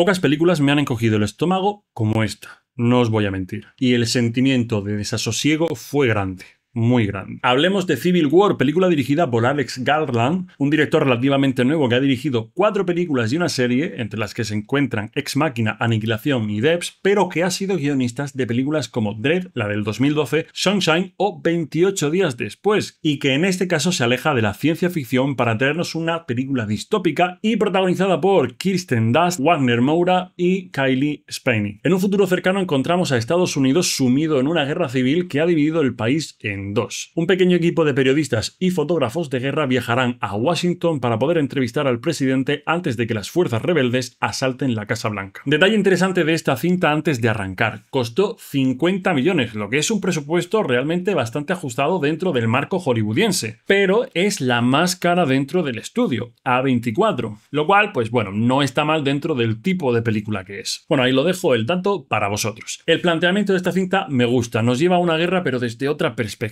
Pocas películas me han encogido el estómago como esta, no os voy a mentir. Y el sentimiento de desasosiego fue grande muy grande. Hablemos de Civil War, película dirigida por Alex Garland, un director relativamente nuevo que ha dirigido cuatro películas y una serie, entre las que se encuentran Ex Máquina, Aniquilación y Debs, pero que ha sido guionista de películas como Dread, la del 2012, Sunshine o 28 días después, y que en este caso se aleja de la ciencia ficción para traernos una película distópica y protagonizada por Kirsten Dust, Wagner Moura y Kylie Spaney. En un futuro cercano encontramos a Estados Unidos sumido en una guerra civil que ha dividido el país en un pequeño equipo de periodistas y fotógrafos de guerra viajarán a Washington para poder entrevistar al presidente antes de que las fuerzas rebeldes asalten la Casa Blanca. Detalle interesante de esta cinta antes de arrancar. Costó 50 millones, lo que es un presupuesto realmente bastante ajustado dentro del marco hollywoodiense, pero es la más cara dentro del estudio, A24, lo cual, pues bueno, no está mal dentro del tipo de película que es. Bueno, ahí lo dejo el tanto para vosotros. El planteamiento de esta cinta me gusta, nos lleva a una guerra pero desde otra perspectiva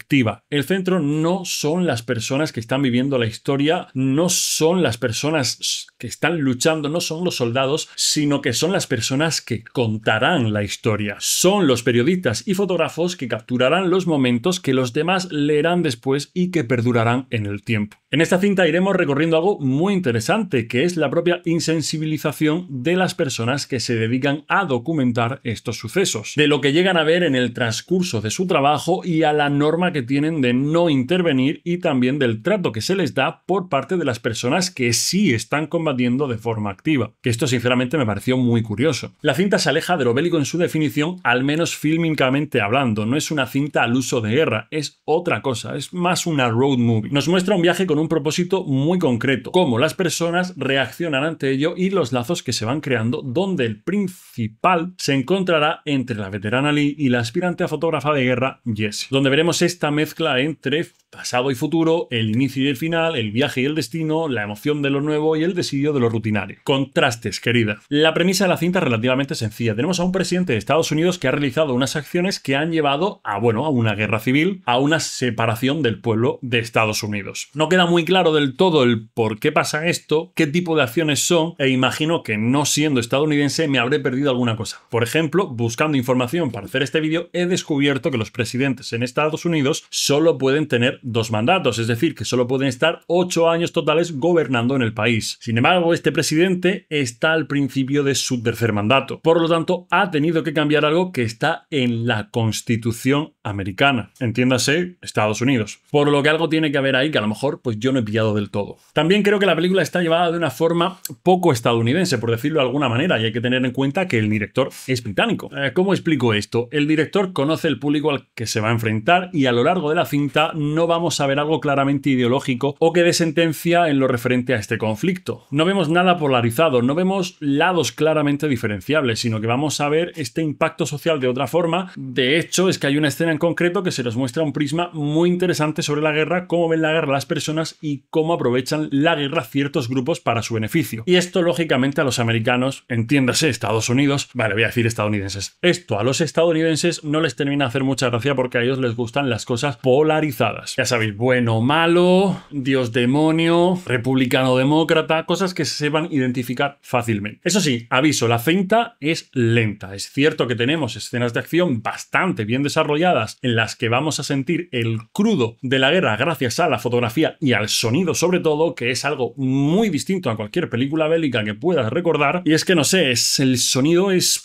el centro no son las personas que están viviendo la historia, no son las personas que están luchando, no son los soldados, sino que son las personas que contarán la historia. Son los periodistas y fotógrafos que capturarán los momentos que los demás leerán después y que perdurarán en el tiempo. En esta cinta iremos recorriendo algo muy interesante, que es la propia insensibilización de las personas que se dedican a documentar estos sucesos, de lo que llegan a ver en el transcurso de su trabajo y a la norma que tienen de no intervenir y también del trato que se les da por parte de las personas que sí están combatiendo de forma activa. Que esto sinceramente me pareció muy curioso. La cinta se aleja de lo bélico en su definición, al menos fílmicamente hablando. No es una cinta al uso de guerra, es otra cosa, es más una road movie. Nos muestra un viaje con un propósito muy concreto, cómo las personas reaccionan ante ello y los lazos que se van creando, donde el principal se encontrará entre la veterana Lee y la aspirante a fotógrafa de guerra Jessie. donde veremos este esta mezcla entre pasado y futuro, el inicio y el final, el viaje y el destino, la emoción de lo nuevo y el desidio de lo rutinario. Contrastes, querida. La premisa de la cinta es relativamente sencilla. Tenemos a un presidente de Estados Unidos que ha realizado unas acciones que han llevado a, bueno, a una guerra civil, a una separación del pueblo de Estados Unidos. No queda muy claro del todo el por qué pasa esto, qué tipo de acciones son, e imagino que no siendo estadounidense me habré perdido alguna cosa. Por ejemplo, buscando información para hacer este vídeo, he descubierto que los presidentes en Estados Unidos solo pueden tener dos mandatos, es decir, que solo pueden estar ocho años totales gobernando en el país. Sin embargo, este presidente está al principio de su tercer mandato, por lo tanto, ha tenido que cambiar algo que está en la Constitución americana, entiéndase Estados Unidos. Por lo que algo tiene que haber ahí que a lo mejor pues yo no he pillado del todo. También creo que la película está llevada de una forma poco estadounidense, por decirlo de alguna manera, y hay que tener en cuenta que el director es británico. Eh, ¿Cómo explico esto? El director conoce el público al que se va a enfrentar y a lo largo de la cinta no vamos a ver algo claramente ideológico o que dé sentencia en lo referente a este conflicto. No vemos nada polarizado, no vemos lados claramente diferenciables, sino que vamos a ver este impacto social de otra forma. De hecho, es que hay una escena en concreto que se nos muestra un prisma muy interesante sobre la guerra, cómo ven la guerra las personas y cómo aprovechan la guerra ciertos grupos para su beneficio. Y esto, lógicamente, a los americanos, entiéndase, Estados Unidos, vale, voy a decir estadounidenses, esto a los estadounidenses no les termina de hacer mucha gracia porque a ellos les gustan las cosas polarizadas. Ya sabéis, bueno, o malo, dios demonio, republicano demócrata, cosas que se van a identificar fácilmente. Eso sí, aviso, la cinta es lenta. Es cierto que tenemos escenas de acción bastante bien desarrolladas en las que vamos a sentir el crudo de la guerra gracias a la fotografía y al sonido sobre todo, que es algo muy distinto a cualquier película bélica que puedas recordar. Y es que no sé, el sonido es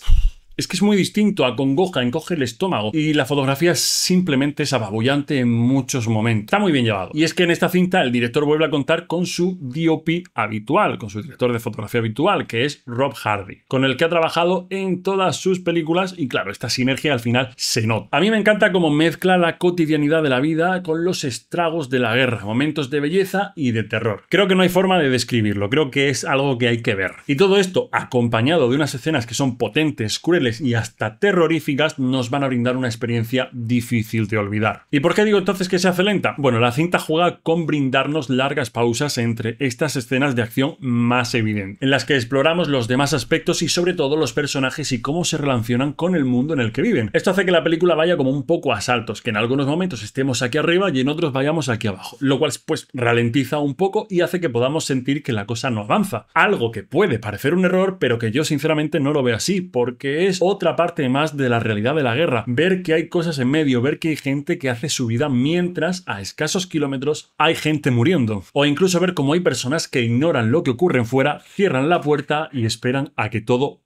es que es muy distinto, a acongoja, encoge el estómago y la fotografía simplemente es ababullante en muchos momentos. Está muy bien llevado. Y es que en esta cinta el director vuelve a contar con su DOP habitual, con su director de fotografía habitual, que es Rob Hardy, con el que ha trabajado en todas sus películas y claro, esta sinergia al final se nota. A mí me encanta cómo mezcla la cotidianidad de la vida con los estragos de la guerra, momentos de belleza y de terror. Creo que no hay forma de describirlo, creo que es algo que hay que ver. Y todo esto acompañado de unas escenas que son potentes, crueles, y hasta terroríficas nos van a brindar una experiencia difícil de olvidar. ¿Y por qué digo entonces que se hace lenta? Bueno, la cinta juega con brindarnos largas pausas entre estas escenas de acción más evidentes, en las que exploramos los demás aspectos y sobre todo los personajes y cómo se relacionan con el mundo en el que viven. Esto hace que la película vaya como un poco a saltos, que en algunos momentos estemos aquí arriba y en otros vayamos aquí abajo, lo cual pues ralentiza un poco y hace que podamos sentir que la cosa no avanza. Algo que puede parecer un error, pero que yo sinceramente no lo veo así, porque es otra parte más de la realidad de la guerra. Ver que hay cosas en medio, ver que hay gente que hace su vida mientras a escasos kilómetros hay gente muriendo. O incluso ver cómo hay personas que ignoran lo que ocurre en fuera, cierran la puerta y esperan a que todo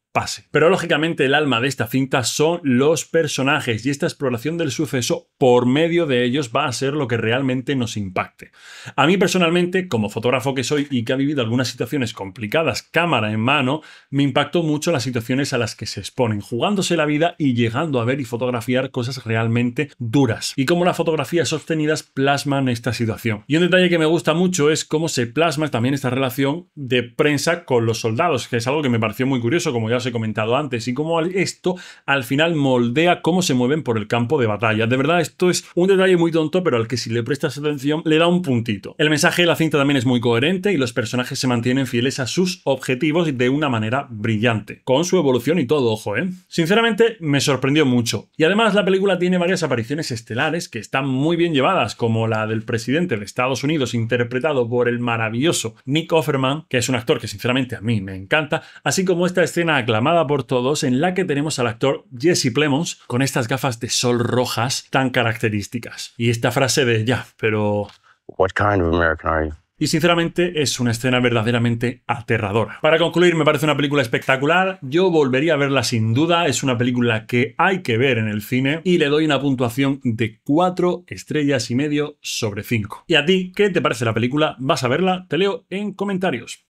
pero lógicamente el alma de esta cinta son los personajes y esta exploración del suceso por medio de ellos va a ser lo que realmente nos impacte. A mí personalmente, como fotógrafo que soy y que ha vivido algunas situaciones complicadas cámara en mano, me impactó mucho las situaciones a las que se exponen, jugándose la vida y llegando a ver y fotografiar cosas realmente duras y cómo las fotografías obtenidas plasman esta situación. Y un detalle que me gusta mucho es cómo se plasma también esta relación de prensa con los soldados, que es algo que me pareció muy curioso, como ya os comentado antes y como esto al final moldea cómo se mueven por el campo de batalla. De verdad, esto es un detalle muy tonto, pero al que si le prestas atención le da un puntito. El mensaje de la cinta también es muy coherente y los personajes se mantienen fieles a sus objetivos de una manera brillante, con su evolución y todo, ojo, ¿eh? Sinceramente, me sorprendió mucho. Y además la película tiene varias apariciones estelares que están muy bien llevadas, como la del presidente de Estados Unidos interpretado por el maravilloso Nick Offerman, que es un actor que sinceramente a mí me encanta, así como esta escena aclarada Amada por todos, en la que tenemos al actor Jesse Plemons con estas gafas de sol rojas tan características. Y esta frase de ya, pero... What kind of American are you? Y sinceramente es una escena verdaderamente aterradora. Para concluir, me parece una película espectacular. Yo volvería a verla sin duda. Es una película que hay que ver en el cine y le doy una puntuación de 4 estrellas y medio sobre 5. ¿Y a ti qué te parece la película? ¿Vas a verla? Te leo en comentarios.